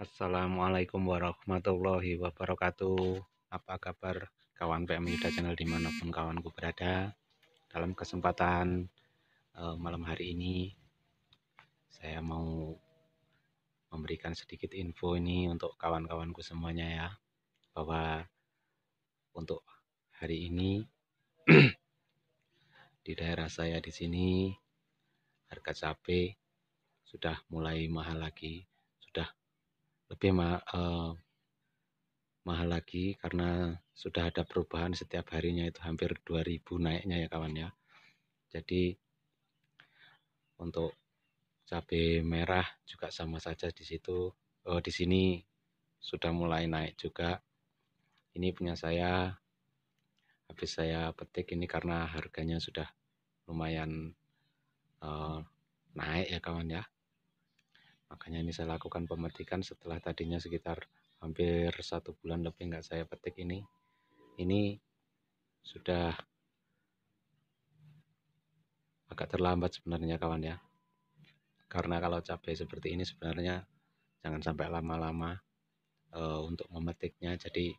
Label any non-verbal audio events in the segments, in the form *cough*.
Assalamualaikum warahmatullahi wabarakatuh Apa kabar kawan PM Yuda Channel dimanapun kawanku berada Dalam kesempatan uh, malam hari ini Saya mau memberikan sedikit info ini untuk kawan-kawanku semuanya ya Bahwa untuk hari ini *clears throat* Di daerah saya di sini harga cabai sudah mulai mahal lagi sudah lebih ma uh, mahal lagi karena sudah ada perubahan setiap harinya itu hampir 2000 naiknya ya kawan ya jadi untuk cabai merah juga sama saja di situ oh, di sini sudah mulai naik juga ini punya saya habis saya petik ini karena harganya sudah lumayan uh, naik ya kawan ya makanya ini saya lakukan pemetikan setelah tadinya sekitar hampir satu bulan lebih nggak saya petik ini ini sudah agak terlambat sebenarnya kawan ya karena kalau cabai seperti ini sebenarnya jangan sampai lama-lama e, untuk memetiknya jadi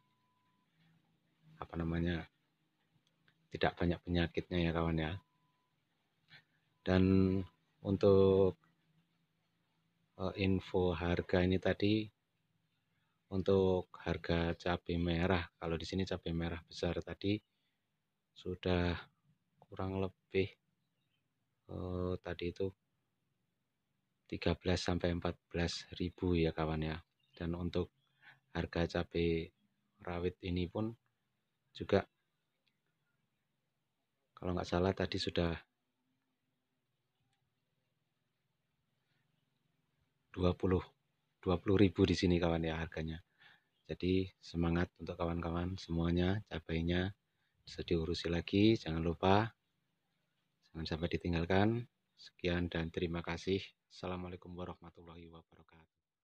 apa namanya tidak banyak penyakitnya ya kawan ya dan untuk Eh, info harga ini tadi untuk harga cabai merah kalau di sini cabai merah besar tadi sudah kurang lebih eh, tadi itu 13 sampai 14 ribu ya kawan ya dan untuk harga cabai rawit ini pun juga kalau nggak salah tadi sudah 20 ribu di sini kawan ya harganya. Jadi semangat untuk kawan-kawan semuanya cabainya bisa diurusi lagi, jangan lupa jangan sampai ditinggalkan. Sekian dan terima kasih. Assalamualaikum warahmatullahi wabarakatuh.